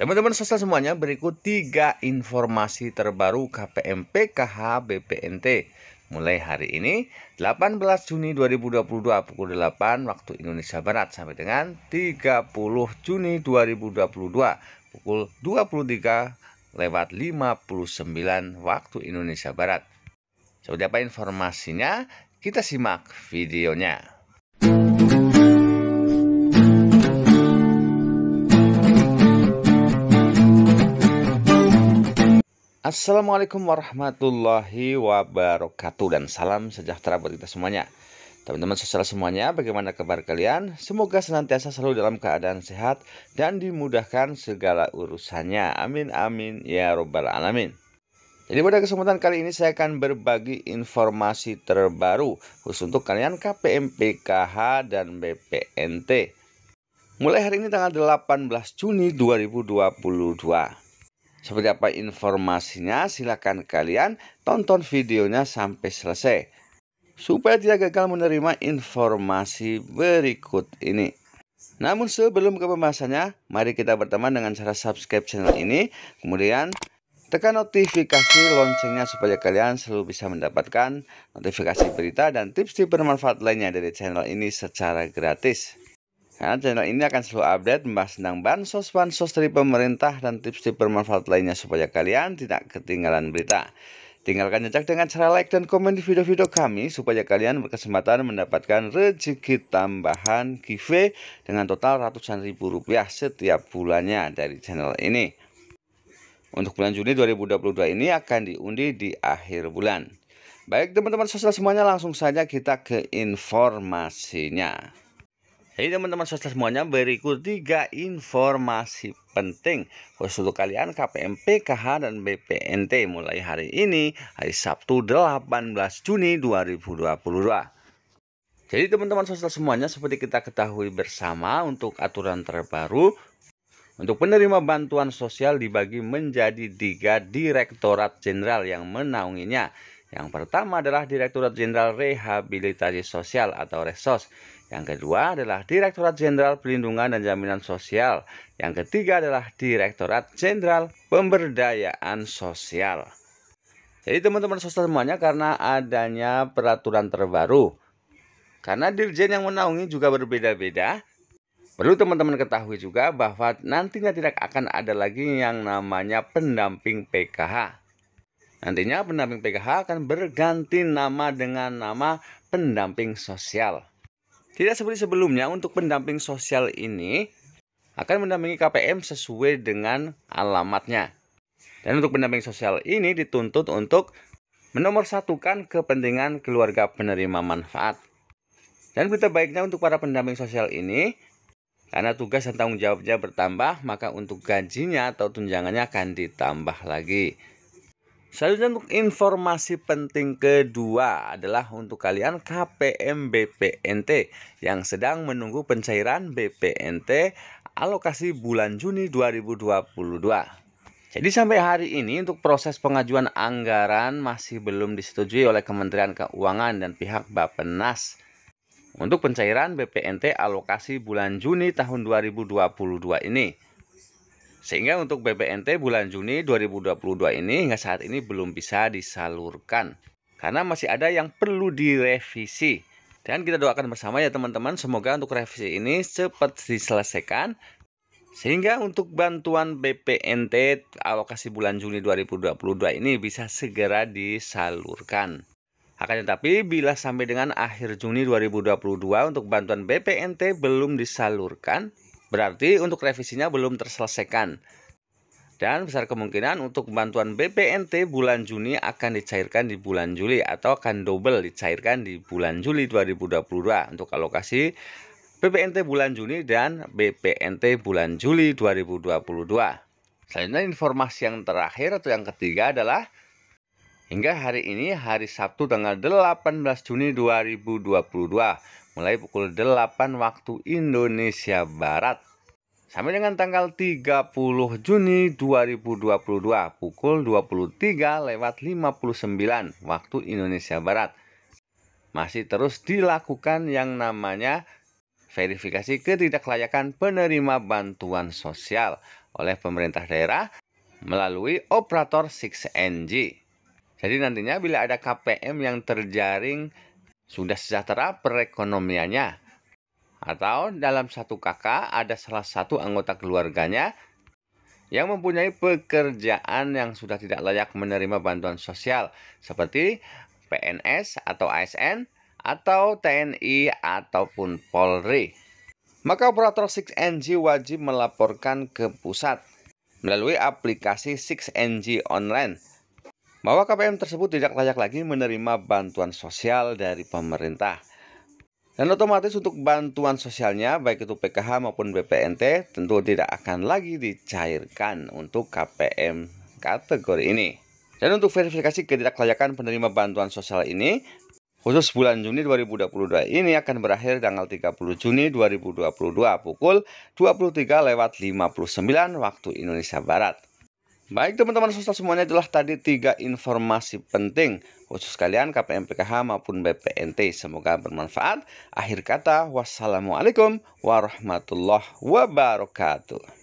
Teman-teman sosial semuanya, berikut tiga informasi terbaru KPM PKH BPNT. Mulai hari ini, 18 Juni 2022 pukul 8 waktu Indonesia Barat sampai dengan 30 Juni 2022 pukul 23 lewat 59 waktu Indonesia Barat. Seperti apa informasinya? Kita simak videonya. Assalamualaikum warahmatullahi wabarakatuh dan salam sejahtera buat kita semuanya. Teman-teman sosial semuanya, bagaimana kabar kalian? Semoga senantiasa selalu dalam keadaan sehat dan dimudahkan segala urusannya. Amin amin ya robbal alamin. Jadi pada kesempatan kali ini saya akan berbagi informasi terbaru khusus untuk kalian KPM PKH dan BPNT. Mulai hari ini tanggal 18 Juni 2022. Seperti apa informasinya? silahkan kalian tonton videonya sampai selesai supaya tidak gagal menerima informasi berikut ini. Namun sebelum ke pembahasannya, mari kita berteman dengan cara subscribe channel ini, kemudian tekan notifikasi loncengnya supaya kalian selalu bisa mendapatkan notifikasi berita dan tips-tips bermanfaat lainnya dari channel ini secara gratis. Karena channel ini akan selalu update membahas tentang bansos-bansos dari pemerintah dan tips-tips bermanfaat lainnya supaya kalian tidak ketinggalan berita. Tinggalkan jejak dengan cara like dan komen di video-video kami supaya kalian berkesempatan mendapatkan rezeki tambahan giveaway dengan total ratusan ribu rupiah setiap bulannya dari channel ini. Untuk bulan Juni 2022 ini akan diundi di akhir bulan. Baik teman-teman sosial semuanya langsung saja kita ke informasinya. Jadi teman-teman sosial semuanya berikut tiga informasi penting khusus untuk kalian KPM PKH dan BPNT mulai hari ini hari Sabtu 18 Juni 2022. Jadi teman-teman sosial semuanya seperti kita ketahui bersama untuk aturan terbaru untuk penerima bantuan sosial dibagi menjadi tiga direktorat jenderal yang menaunginya. Yang pertama adalah Direktorat Jenderal Rehabilitasi Sosial atau Resos yang kedua adalah Direktorat Jenderal Perlindungan dan Jaminan Sosial. Yang ketiga adalah Direktorat Jenderal Pemberdayaan Sosial. Jadi teman-teman sosial semuanya karena adanya peraturan terbaru. Karena dirjen yang menaungi juga berbeda-beda. Perlu teman-teman ketahui juga bahwa nantinya tidak akan ada lagi yang namanya pendamping PKH. Nantinya pendamping PKH akan berganti nama dengan nama pendamping sosial. Tidak seperti sebelumnya, untuk pendamping sosial ini akan mendampingi KPM sesuai dengan alamatnya. Dan untuk pendamping sosial ini dituntut untuk menomorsatukan kepentingan keluarga penerima manfaat. Dan berita baiknya untuk para pendamping sosial ini, karena tugas dan tanggung jawabnya bertambah, maka untuk gajinya atau tunjangannya akan ditambah lagi. Selanjutnya untuk informasi penting kedua adalah untuk kalian KPM BPNT yang sedang menunggu pencairan BPNT alokasi bulan Juni 2022. Jadi sampai hari ini untuk proses pengajuan anggaran masih belum disetujui oleh Kementerian Keuangan dan pihak Bappenas untuk pencairan BPNT alokasi bulan Juni tahun 2022 ini. Sehingga untuk BPNT bulan Juni 2022 ini hingga saat ini belum bisa disalurkan. Karena masih ada yang perlu direvisi. Dan kita doakan bersama ya teman-teman, semoga untuk revisi ini cepat diselesaikan sehingga untuk bantuan BPNT alokasi bulan Juni 2022 ini bisa segera disalurkan. Akan tetapi bila sampai dengan akhir Juni 2022 untuk bantuan BPNT belum disalurkan, Berarti untuk revisinya belum terselesaikan. Dan besar kemungkinan untuk bantuan BPNT bulan Juni akan dicairkan di bulan Juli atau akan double dicairkan di bulan Juli 2022 untuk alokasi BPNT bulan Juni dan BPNT bulan Juli 2022. Selanjutnya informasi yang terakhir atau yang ketiga adalah hingga hari ini hari Sabtu tanggal 18 Juni 2022 mulai pukul 8 waktu Indonesia Barat sampai dengan tanggal 30 Juni 2022 pukul 23 lewat 59 waktu Indonesia Barat. Masih terus dilakukan yang namanya verifikasi ketidaklayakan penerima bantuan sosial oleh pemerintah daerah melalui operator 6NG. Jadi nantinya bila ada KPM yang terjaring sudah sejahtera perekonomiannya. Atau dalam satu kakak ada salah satu anggota keluarganya yang mempunyai pekerjaan yang sudah tidak layak menerima bantuan sosial seperti PNS atau ASN atau TNI ataupun Polri. Maka operator 6NG wajib melaporkan ke pusat melalui aplikasi 6NG online bahwa KPM tersebut tidak layak lagi menerima bantuan sosial dari pemerintah. Dan otomatis untuk bantuan sosialnya baik itu PKH maupun BPNT tentu tidak akan lagi dicairkan untuk KPM kategori ini. Dan untuk verifikasi ketidaklayakan penerima bantuan sosial ini khusus bulan Juni 2022 ini akan berakhir tanggal 30 Juni 2022 pukul 23 lewat 59 waktu Indonesia Barat. Baik teman-teman sosial semuanya itulah tadi tiga informasi penting khusus kalian KPM PKH maupun BPNT. Semoga bermanfaat. Akhir kata, wassalamualaikum warahmatullahi wabarakatuh.